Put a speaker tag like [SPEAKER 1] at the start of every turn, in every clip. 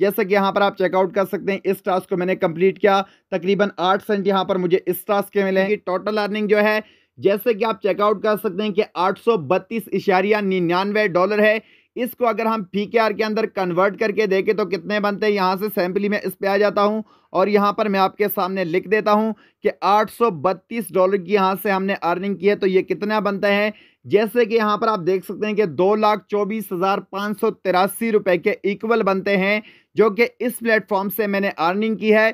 [SPEAKER 1] जैसा कि यहाँ पर आप चेकआउट कर सकते हैं इस टास्क को मैंने कंप्लीट किया तकरीबन आठ सेंट यहाँ पर मुझे इस टास्क के मिले हैं टोटल अर्निंग जो है जैसे कि आप चेकआउट कर सकते हैं कि आठ सौ बत्तीस इशारिया निन्यानवे डॉलर है इसको अगर हम पी के आर के अंदर कन्वर्ट करके देखें तो कितने बनते हैं यहाँ से सैम्पली में इस पे आ जाता हूँ और यहाँ पर मैं आपके सामने लिख देता हूँ कि 832 डॉलर की यहाँ से हमने अर्निंग की है तो ये कितना बनता है जैसे कि यहाँ पर आप देख सकते हैं कि दो लाख चौबीस हज़ार पाँच सौ तिरासी रुपए के इक्वल बनते हैं जो कि इस प्लेटफॉर्म से मैंने अर्निंग की है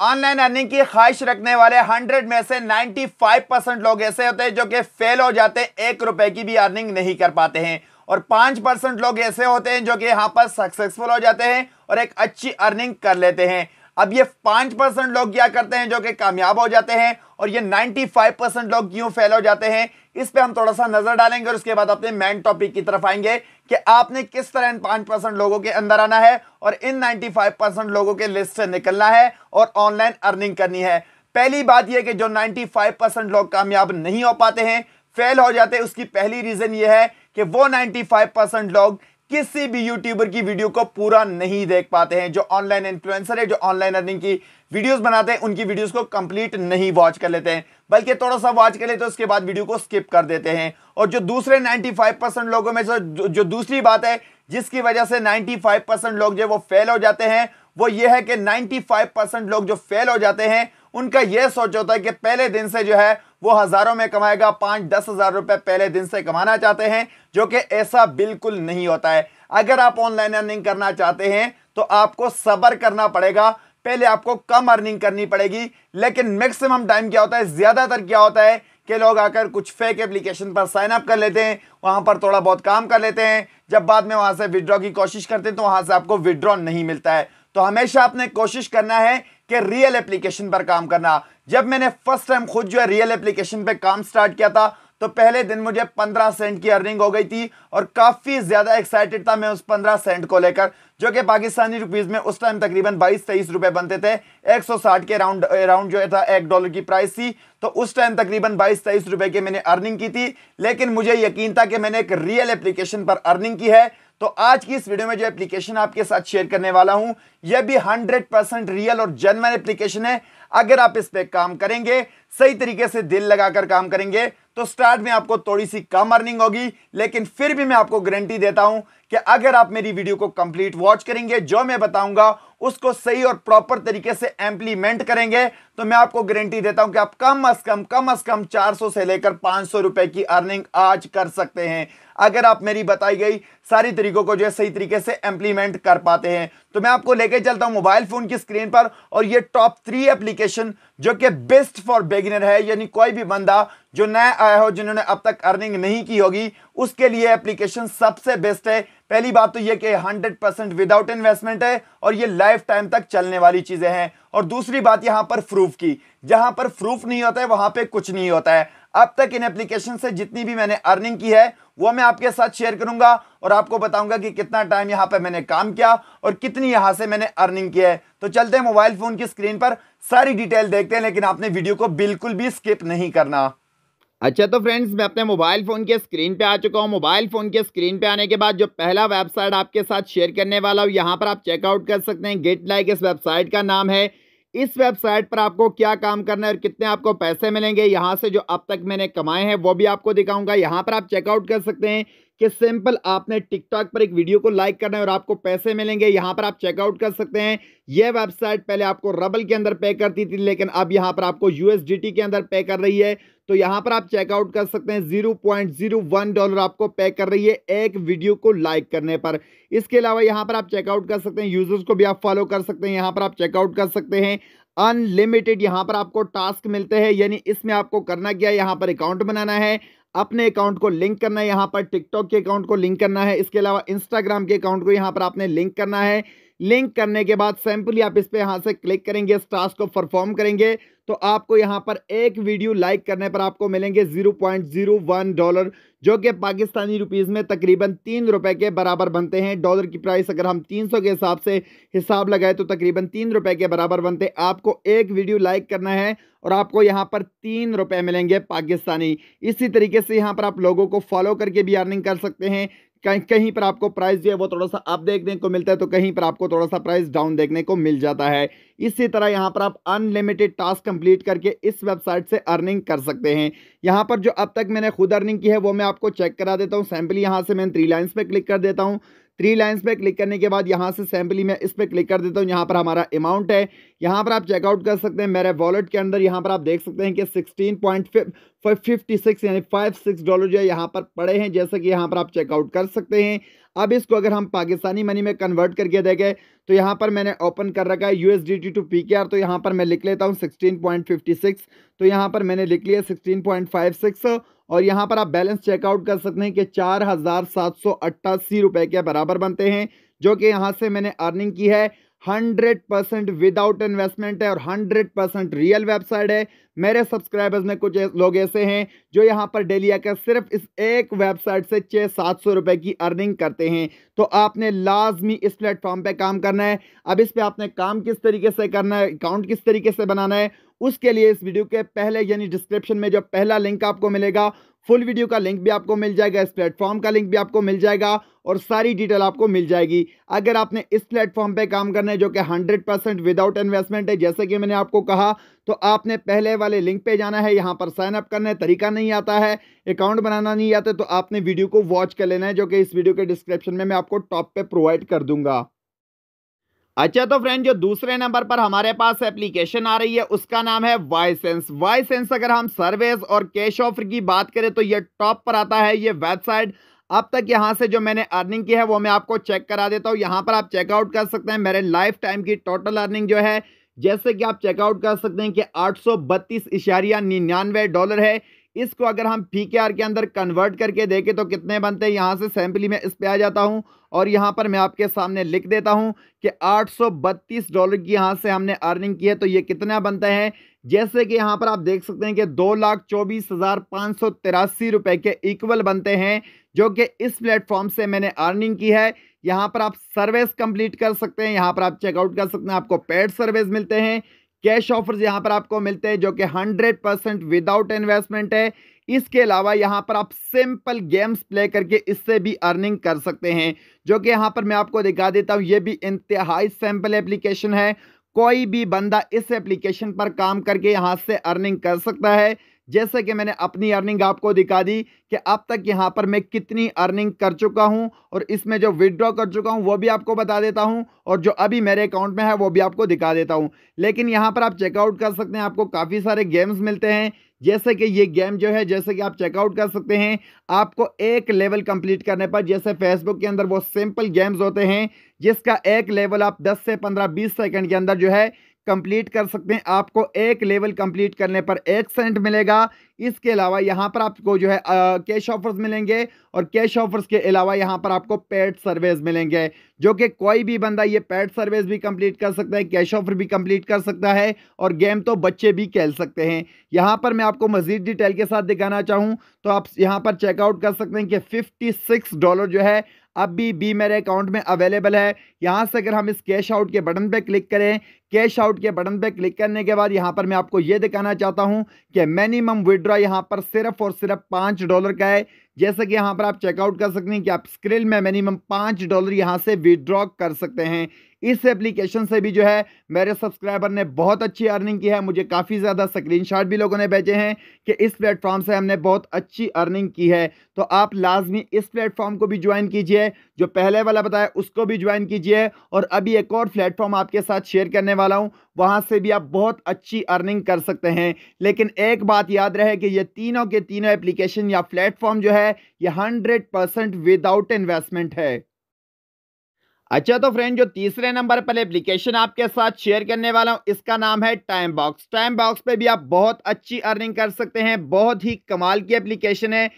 [SPEAKER 1] ऑनलाइन अर्निंग की ख्वाहिश रखने वाले 100 में से 95 परसेंट लोग ऐसे होते हैं जो कि फेल हो जाते हैं एक रुपए की भी अर्निंग नहीं कर पाते हैं और पाँच परसेंट लोग ऐसे होते हैं जो कि यहाँ पर सक्सेसफुल हो जाते हैं और एक अच्छी अर्निंग कर लेते हैं अब ये पांच परसेंट लोग क्या करते हैं जो कि कामयाब हो जाते हैं और ये नाइन्टी फाइव परसेंट लोग क्यों फेल हो जाते हैं इस पे हम थोड़ा सा नजर डालेंगे और उसके बाद अपने मेन टॉपिक की तरफ आएंगे कि आपने किस तरह इन पांच परसेंट लोगों के अंदर आना है और इन नाइन्टी फाइव परसेंट लोगों के लिस्ट से निकलना है और ऑनलाइन अर्निंग करनी है पहली बात यह कि जो नाइन्टी फाइव परसेंट लोग कामयाब नहीं हो पाते हैं फेल हो जाते हैं उसकी पहली रीजन यह है कि वो नाइन्टी फाइव परसेंट लोग किसी भी यूट्यूबर की वीडियो को पूरा नहीं देख पाते हैं जो ऑनलाइन इन्फ्लुएंसर है जो ऑनलाइन अर्निंग की वीडियोस बनाते हैं उनकी वीडियोस को कंप्लीट नहीं वॉच कर लेते हैं बल्कि थोड़ा सा वॉच कर लेते हैं उसके बाद वीडियो को स्किप कर देते हैं और जो दूसरे 95 परसेंट लोगों में से जो दूसरी बात है जिसकी वजह से 95 परसेंट लोग जो वो फेल हो जाते हैं वो ये है कि 95 परसेंट लोग जो फेल हो जाते हैं उनका यह सोच होता है कि पहले दिन से जो है वो हज़ारों में कमाएगा पांच दस हज़ार रुपए पहले दिन से कमाना चाहते हैं जो कि ऐसा बिल्कुल नहीं होता है अगर आप ऑनलाइन अर्निंग करना चाहते हैं तो आपको सबर करना पड़ेगा पहले आपको कम अर्निंग करनी पड़ेगी लेकिन मैक्सिमम टाइम क्या होता है ज़्यादातर क्या होता है कि लोग आकर कुछ फेक एप्लीकेशन पर साइन अप कर लेते हैं वहां पर थोड़ा बहुत काम कर लेते हैं जब बाद में वहां से विड्रॉ की कोशिश करते हैं तो वहां से आपको विड्रॉ नहीं मिलता है तो हमेशा आपने कोशिश करना है कि रियल एप्लीकेशन पर काम करना जब मैंने फर्स्ट टाइम खुद जो है रियल एप्लीकेशन पे काम स्टार्ट किया था तो पहले दिन मुझे पंद्रह सेंट की अर्निंग हो गई थी और काफ़ी ज़्यादा एक्साइटेड था मैं उस पंद्रह सेंट को लेकर जो कि पाकिस्तानी रुपीज़ में उस टाइम तकरीबन बाईस तेईस रुपए बनते थे 160 के राउंड राउंड जो है था एक डॉलर की प्राइस थी तो उस टाइम तकरीबन बाईस तेईस रुपए के मैंने अर्निंग की थी लेकिन मुझे यकीन था कि मैंने एक रियल एप्लीकेशन पर अर्निंग की है तो आज की इस वीडियो में जो एप्लीकेशन आपके साथ शेयर करने वाला हूं यह भी 100 परसेंट रियल और जनमन एप्लीकेशन है अगर आप इस पर काम करेंगे सही तरीके से दिल लगाकर काम करेंगे तो स्टार्ट में आपको थोड़ी सी कम अर्निंग होगी लेकिन फिर भी मैं आपको गारंटी देता हूं कि अगर आप मेरी वीडियो को कंप्लीट वॉच करेंगे जो मैं बताऊंगा उसको सही और प्रॉपर तरीके से एम्प्लीमेंट करेंगे तो मैं आपको गारंटी देता हूं कि आप कम अज कम कम अज कम 400 से लेकर 500 रुपए की अर्निंग आज कर सकते हैं अगर आप मेरी बताई गई सारी तरीकों को जो है सही तरीके से इंप्लीमेंट कर पाते हैं तो मैं आपको लेके चलता हूं मोबाइल फोन की स्क्रीन पर और ये टॉप थ्री एप्लीकेशन जो कि बेस्ट फॉर बेगिनर है यानी कोई भी बंदा जो नया आया हो जिन्होंने अब तक अर्निंग नहीं की होगी उसके लिए एप्लीकेशन सबसे बेस्ट है पहली बात तो ये कि 100 परसेंट विदाउट इन्वेस्टमेंट है और ये लाइफ टाइम तक चलने वाली चीज़ें हैं और दूसरी बात यहां पर प्रूफ की जहां पर प्रूफ नहीं होता है वहां पर कुछ नहीं होता है अब तक इन एप्लीकेशन से जितनी भी मैंने अर्निंग की है वो मैं आपके साथ शेयर करूंगा और आपको बताऊंगा कि कितना टाइम यहां पर मैंने काम किया और कितनी यहां से मैंने अर्निंग किया है तो चलते हैं मोबाइल फ़ोन की स्क्रीन पर सारी डिटेल देखते हैं लेकिन आपने वीडियो को बिल्कुल भी स्किप नहीं करना अच्छा तो फ्रेंड्स मैं अपने मोबाइल फ़ोन के स्क्रीन पे आ चुका हूँ मोबाइल फ़ोन के स्क्रीन पे आने के बाद जो पहला वेबसाइट आपके साथ शेयर करने वाला हूँ यहाँ पर आप चेकआउट कर सकते हैं गेट लाइक इस वेबसाइट का नाम है इस वेबसाइट पर आपको क्या काम करना है और कितने आपको पैसे मिलेंगे यहाँ से जो अब तक मैंने कमाए हैं वो भी आपको दिखाऊंगा यहाँ पर आप चेकआउट कर सकते हैं कि सिंपल आपने टिकटॉक पर एक वीडियो को लाइक करना है और आपको पैसे मिलेंगे यहाँ पर आप चेकआउट कर सकते हैं यह वेबसाइट पहले आपको रबल के अंदर पे करती थी लेकिन अब यहाँ पर आपको यूएसडीटी के अंदर पे कर रही है तो यहां पर आप चेकआउट कर सकते हैं zero point zero one dollar आपको पे कर रही है एक वीडियो को लाइक करने पर इसके अलावा यहां पर आप चेकआउट कर सकते हैं यूजर्स को भी आप फॉलो कर सकते हैं यहां पर आप चेकआउट कर सकते हैं अनलिमिटेड यहां पर आपको टास्क मिलते हैं यानी इसमें आपको करना क्या यहां पर अकाउंट बनाना है अपने अकाउंट को लिंक करना है यहां पर टिकटॉक के अकाउंट को लिंक करना है इसके अलावा इंस्टाग्राम के अकाउंट को यहां पर आपने लिंक करना है लिंक करने के बाद सैंपली आप इस पर यहां से क्लिक करेंगे इस टास्क को परफॉर्म करेंगे तो आपको यहाँ पर एक वीडियो लाइक करने पर आपको मिलेंगे zero point zero one dollar जो कि पाकिस्तानी रुपीज़ में तकरीबन तीन रुपए के बराबर बनते हैं डॉलर की प्राइस अगर हम तीन सौ के हिसाब से हिसाब लगाए तो तकरीबन तीन रुपए के बराबर बनते हैं आपको एक वीडियो लाइक करना है और आपको यहाँ पर तीन रुपए मिलेंगे पाकिस्तानी इसी तरीके से यहाँ पर आप लोगों को फॉलो करके भी अर्निंग कर सकते हैं कहीं कहीं पर आपको प्राइस जो है वो थोड़ा सा अप देखने को मिलता है तो कहीं पर आपको थोड़ा सा प्राइस डाउन देखने को मिल जाता है इसी तरह यहाँ पर आप अनलिमिटेड टास्क कंप्लीट करके इस वेबसाइट से अर्निंग कर सकते हैं यहाँ पर जो अब तक मैंने खुद अर्निंग की है वो मैं आपको चेक करा देता हूँ सैम्पल यहाँ से मैं थ्री लाइन्स पर क्लिक कर देता हूँ थ्री लाइन्स पर क्लिक करने के बाद यहाँ से सैम्पली मैं इस पर क्लिक कर देता हूँ यहाँ पर हमारा अमाउंट है यहाँ पर आप चेकआउट कर सकते हैं मेरे वॉलेट के अंदर यहाँ पर आप देख सकते हैं कि सिक्सटीन पॉइंट फिफ्टी सिक्स यानी फाइव सिक्स डॉलर जो है यहाँ पर पड़े हैं जैसे कि यहाँ पर आप चेकआउट कर सकते हैं अब इसको अगर हम पाकिस्तानी मनी में कन्वर्ट करके देखें तो यहाँ पर मैंने ओपन कर रखा है U S D T to P K R तो यहाँ पर मैं लिख लेता हूँ सिक्सटीन पॉइंट फिफ्टी सिक्स तो यहाँ पर मैंने लिख लिया सिक्सटीन पॉइंट फाइव सिक्स और यहाँ पर आप बैलेंस चेकआउट कर सकते हैं कि चार हज़ार सात सौ अट्ठासी रुपये के बराबर बनते हैं जो कि यहाँ से मैंने अर्निंग की है हंड्रेड परसेंट विदाउट इन्वेस्टमेंट है और हंड्रेड परसेंट रियल वेबसाइट है मेरे सब्सक्राइबर्स में कुछ लोग ऐसे हैं जो यहाँ पर डेली आकर सिर्फ इस एक वेबसाइट से छः सात सौ रुपये की अर्निंग करते हैं तो आपने लाजमी इस प्लेटफॉर्म पे काम करना है अब इस पर आपने काम किस तरीके से करना है अकाउंट किस तरीके से बनाना है उसके लिए इस वीडियो के पहले यानी डिस्क्रिप्शन में जो पहला लिंक आपको मिलेगा फुल वीडियो का लिंक भी आपको मिल जाएगा इस प्लेटफॉर्म का लिंक भी आपको मिल जाएगा और सारी डिटेल आपको मिल जाएगी अगर आपने इस प्लेटफॉर्म पे काम करना है जो कि 100 परसेंट विदाउट इन्वेस्टमेंट है जैसे कि मैंने आपको कहा तो आपने पहले वाले लिंक पे जाना है यहाँ पर साइन अप करना है तरीका नहीं आता है अकाउंट बनाना नहीं आता तो आपने वीडियो को वॉच कर लेना है जो कि इस वीडियो के डिस्क्रिप्शन में मैं आपको टॉप पर प्रोवाइड कर दूंगा अच्छा तो फ्रेंड जो दूसरे नंबर पर हमारे पास एप्लीकेशन आ रही है उसका नाम है वाइसेंस वाइसेंस अगर हम सर्वेस और कैश ऑफर की बात करें तो ये टॉप पर आता है ये वेबसाइट अब तक यहाँ से जो मैंने अर्निंग की है वो मैं आपको चेक करा देता हूँ यहाँ पर आप चेकआउट कर सकते हैं मेरे लाइफ टाइम की टोटल अर्निंग जो है जैसे कि आप चेकआउट कर सकते हैं कि आठ डॉलर है इसको अगर हम पी के आर के अंदर कन्वर्ट करके देखें तो कितने बनते हैं यहाँ से सैम्पली में इस पे आ जाता हूँ और यहाँ पर मैं आपके सामने लिख देता हूँ कि 832 डॉलर की यहाँ से हमने अर्निंग की है तो ये कितना बनता है जैसे कि यहाँ पर आप देख सकते हैं कि दो लाख चौबीस हज़ार पाँच सौ तिरासी रुपये के इक्वल बनते हैं जो कि इस प्लेटफॉर्म से मैंने अर्निंग की है यहाँ पर आप सर्विस कंप्लीट कर सकते हैं यहाँ पर आप चेकआउट कर सकते हैं आपको पेड सर्विस मिलते हैं कैश ऑफर्स यहाँ पर आपको मिलते हैं जो कि 100 परसेंट विदाउट इन्वेस्टमेंट है इसके अलावा यहाँ पर आप सिंपल गेम्स प्ले करके इससे भी अर्निंग कर सकते हैं जो कि यहाँ पर मैं आपको दिखा देता हूँ ये भी इंतहाई सैम्पल एप्लीकेशन है कोई भी बंदा इस एप्लीकेशन पर काम करके यहाँ से अर्निंग कर सकता है जैसे कि मैंने अपनी अर्निंग आपको दिखा दी कि अब तक यहाँ पर मैं कितनी अर्निंग कर चुका हूँ और इसमें जो विड्रॉ कर चुका हूँ वो भी आपको बता देता हूँ और जो अभी मेरे अकाउंट में है वो भी आपको दिखा देता हूँ लेकिन यहाँ पर आप चेकआउट कर सकते हैं आपको काफ़ी सारे गेम्स मिलते हैं जैसे कि ये गेम जो है जैसे कि आप चेकआउट कर सकते हैं आपको एक लेवल कंप्लीट करने पर जैसे फेसबुक के अंदर वो सिंपल गेम्स होते हैं जिसका एक लेवल आप 10 से 15 20 सेकंड के अंदर जो है कंप्लीट कर सकते हैं आपको एक लेवल कंप्लीट करने पर एक सेंट मिलेगा इसके अलावा यहाँ पर आपको जो है कैश ऑफर्स मिलेंगे और कैश ऑफर्स के अलावा यहाँ पर आपको पेड सर्वेस मिलेंगे जो कि कोई भी बंदा ये पेड सर्वेस भी कंप्लीट कर सकता है कैश ऑफर भी कंप्लीट कर सकता है और गेम तो बच्चे भी खेल सकते हैं यहाँ पर मैं आपको मजीद डिटेल के साथ दिखाना चाहूँ तो आप यहाँ पर चेकआउट कर सकते हैं कि फिफ्टी डॉलर जो है अब भी बी मेरे अकाउंट में अवेलेबल है यहाँ से अगर हम इस कैश आउट के बटन पर क्लिक करें कैश आउट के बटन पर क्लिक करने के बाद यहाँ पर मैं आपको ये दिखाना चाहता हूँ कि मिनिमम विड्रॉ यहाँ पर सिर्फ और सिर्फ पाँच डॉलर का है जैसे कि यहाँ पर आप चेकआउट कर सकते हैं कि आप स्क्रीन में मिनिमम पाँच डॉलर यहाँ से विड्रॉ कर सकते हैं इस एप्लीकेशन से भी जो है मेरे सब्सक्राइबर ने बहुत अच्छी अर्निंग की है मुझे काफ़ी ज़्यादा स्क्रीनशॉट भी लोगों ने भेजे हैं कि इस प्लेटफॉर्म से हमने बहुत अच्छी अर्निंग की है तो आप लाजमी इस प्लेटफॉर्म को भी ज्वाइन कीजिए जो पहले वाला बताया उसको भी ज्वाइन कीजिए और अभी एक और प्लेटफॉर्म आपके साथ शेयर करने वाला हूँ वहाँ से भी आप बहुत अच्छी अर्निंग कर सकते हैं लेकिन एक बात याद रहे कि ये तीनों के तीनों एप्लीकेशन या प्लेटफॉर्म जो है ये हंड्रेड परसेंट विदाउट इन्वेस्टमेंट है अच्छा तो फ्रेंड जो तीसरे नंबर पर एप्लीकेशन आपके साथ शेयर करने वाला हूँ इसका नाम है टाइम बॉक्स टाइम बॉक्स पे भी आप बहुत अच्छी अर्निंग कर सकते हैं बहुत ही कमाल की एप्लीकेशन है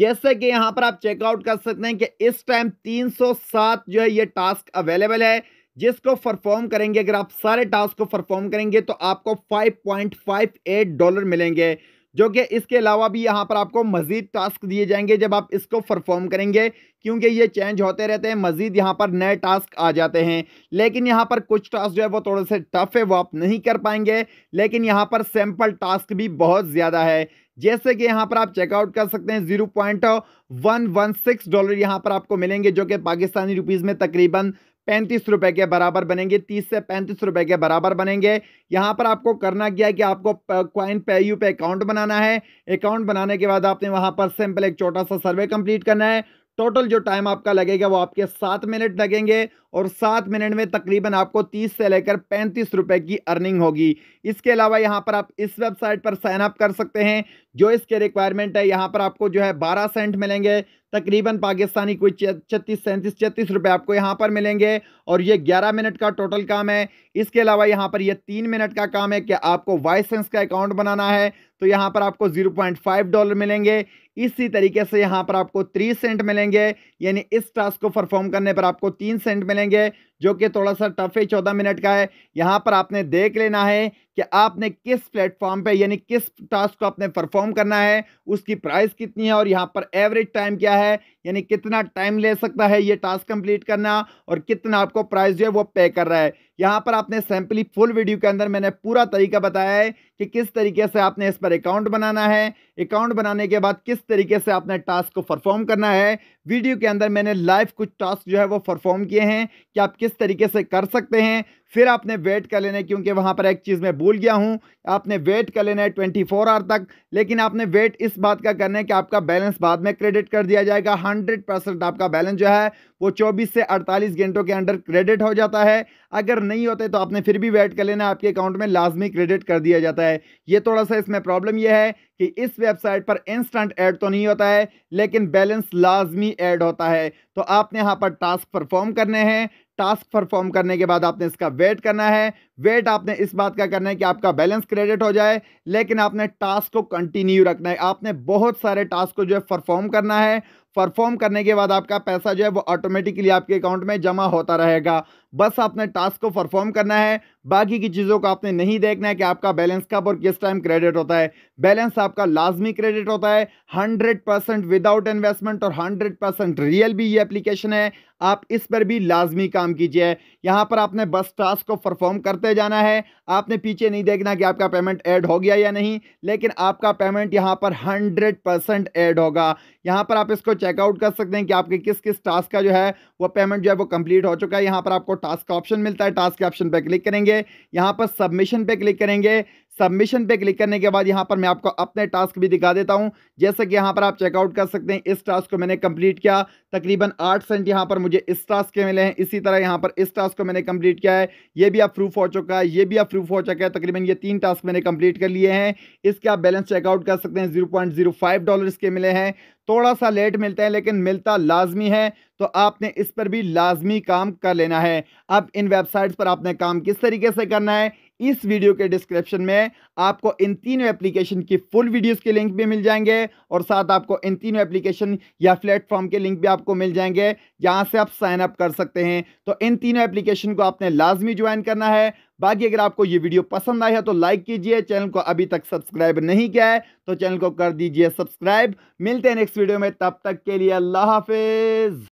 [SPEAKER 1] जैसे कि यहाँ पर आप चेकआउट कर सकते हैं कि इस टाइम 307 जो है ये टास्क अवेलेबल है जिसको परफॉर्म करेंगे अगर आप सारे टास्क को परफॉर्म करेंगे तो आपको फाइव डॉलर मिलेंगे जो कि इसके अलावा भी यहाँ पर आपको मजीद टास्क दिए जाएंगे जब आप इसको परफॉर्म करेंगे क्योंकि ये चेंज होते रहते हैं मजीद यहाँ पर नए टास्क आ जाते हैं लेकिन यहाँ पर कुछ टास्क जो है वो थोड़े से टफ है वो आप नहीं कर पाएंगे लेकिन यहाँ पर सैम्पल टास्क भी बहुत ज़्यादा है जैसे कि यहाँ पर आप चेकआउट कर सकते हैं zero point one one six dollar यहाँ पर आपको मिलेंगे जो कि पाकिस्तानी रुपीज़ में तकरीबन पैंतीस रुपए के बराबर बनेंगे तीस से पैंतीस रुपए के बराबर बनेंगे यहाँ पर आपको करना क्या है कि आपको क्वाइन पे यू पे अकाउंट बनाना है अकाउंट बनाने के बाद आपने वहाँ पर सिंपल एक छोटा सा सर्वे कंप्लीट करना है टोटल जो टाइम आपका लगेगा वो आपके सात मिनट लगेंगे और सात मिनट में तकरीबन आपको तीस से लेकर पैंतीस रुपए की अर्निंग होगी इसके अलावा यहाँ पर आप इस वेबसाइट पर साइन अप कर सकते हैं जो इसके रिक्वायरमेंट है यहाँ पर आपको जो है बारह सेंट मिलेंगे तकरीबन पाकिस्तानी कोई छत्तीस सैंतीस छत्तीस रुपये आपको यहाँ पर मिलेंगे और ये ग्यारह मिनट का टोटल काम है इसके अलावा यहाँ पर ये तीन मिनट का काम है कि आपको वाइसेंस का अकाउंट बनाना है तो यहाँ पर आपको जीरो पॉइंट फाइव डॉलर मिलेंगे इसी तरीके से यहाँ पर आपको थ्री सेंट मिलेंगे यानी इस टास्क को परफॉर्म करने पर आपको तीन सेंट मिलेंगे जो कि थोड़ा सा टफ है चौदह मिनट का है यहाँ पर आपने देख लेना है कि आपने किस प्लेटफॉर्म पे यानी किस टास्क को आपने परफॉर्म करना है उसकी प्राइस कितनी है और यहाँ पर एवरेज टाइम क्या है यानी कितना टाइम ले सकता है ये टास्क कंप्लीट करना और कितना आपको प्राइस जो है वो पे कर रहा है यहाँ पर आपने सैम्पली फुल वीडियो के अंदर मैंने पूरा तरीका बताया है कि किस तरीके से आपने इस पर अकाउंट बनाना है अकाउंट बनाने के बाद किस तरीके से आपने टास्क को परफॉर्म करना है वीडियो के अंदर मैंने लाइव कुछ टास्क जो है वो परफॉर्म किए हैं कि आप किस तरीके से कर सकते हैं फिर आपने वेट कर लेना है क्योंकि वहाँ पर एक चीज़ मैं भूल गया हूँ आपने वेट कर लेना है ट्वेंटी फोर आवर तक लेकिन आपने वेट इस बात का करना है कि आपका बैलेंस बाद में क्रेडिट कर दिया जाएगा हंड्रेड परसेंट आपका बैलेंस जो है वो चौबीस से अड़तालीस घंटों के अंडर क्रेडिट हो जाता है अगर नहीं होते तो आपने फिर भी वेट कर लेना आपके अकाउंट में लाजमी क्रेडिट कर दिया जाता है ये थोड़ा सा इसमें प्रॉब्लम यह है कि इस वेबसाइट पर इंस्टेंट ऐड तो नहीं होता है लेकिन बैलेंस लाजमी ऐड होता है तो आपने यहाँ पर टास्क परफॉर्म करने हैं टास्क परफॉर्म करने के बाद आपने इसका वेट करना है वेट आपने इस बात का करना है कि आपका बैलेंस क्रेडिट हो जाए लेकिन आपने टास्क को कंटिन्यू रखना है आपने बहुत सारे टास्क को जो है परफॉर्म करना है परफॉर्म करने के बाद आपका पैसा जो है वो ऑटोमेटिकली आपके अकाउंट में जमा होता रहेगा बस आपने टास्क को परफॉर्म करना है बाकी की चीज़ों को आपने नहीं देखना है कि आपका बैलेंस कब और किस टाइम क्रेडिट होता है बैलेंस आपका लाजमी क्रेडिट होता है 100 परसेंट विदाउट इन्वेस्टमेंट और 100 परसेंट रियल भी ये एप्लीकेशन है आप इस पर भी लाजमी काम कीजिए यहाँ पर आपने बस टास्क को परफॉर्म करते जाना है आपने पीछे नहीं देखना कि आपका पेमेंट ऐड हो गया या नहीं लेकिन आपका पेमेंट यहाँ पर हंड्रेड परसेंट ऐड होगा यहाँ पर आप इसको चेकआउट कर सकते हैं कि आपके किस किस टास्क का जो है वो पेमेंट जो है वो कंप्लीट हो चुका है यहाँ पर आपको टास्क का ऑप्शन मिलता है टास्क के ऑप्शन पर क्लिक करेंगे यहाँ पर सबमिशन पर क्लिक करेंगे सबमिशन पे क्लिक करने के बाद यहाँ पर मैं आपको अपने टास्क भी दिखा देता हूँ जैसे कि यहाँ पर आप चेकआउट कर सकते हैं इस टास्क को मैंने कंप्लीट किया तकरीबन आठ सेंट यहाँ पर मुझे इस टास्क के मिले हैं इसी तरह यहाँ पर इस टास्क को मैंने कंप्लीट किया है ये भी प्रूफ हो चुका है ये भी प्रूफ हो चुका है तकरीबन ये तीन टास्क मैंने कंप्लीट कर लिए हैं इसके आप बैलेंस चेकआउट कर सकते हैं जीरो डॉलर के मिले हैं थोड़ा सा लेट मिलता है लेकिन मिलता लाजमी है तो आपने इस पर भी लाजमी काम कर लेना है अब इन वेबसाइट्स पर आपने काम किस तरीके से करना है इस वीडियो के डिस्क्रिप्शन में आपको इन तीनों एप्लीकेशन की फुल वीडियोस के लिंक भी मिल जाएंगे और साथ आपको इन तीनों एप्लीकेशन या प्लेटफॉर्म के लिंक भी आपको मिल जाएंगे जहां से आप साइन अप कर सकते हैं तो इन तीनों एप्लीकेशन को आपने लाजमी ज्वाइन करना है बाकी अगर आपको ये वीडियो पसंद आई है तो लाइक कीजिए चैनल को अभी तक सब्सक्राइब नहीं किया है तो चैनल को कर दीजिए सब्सक्राइब मिलते हैं नेक्स्ट वीडियो में तब तक के लिए अल्लाह हाफिज़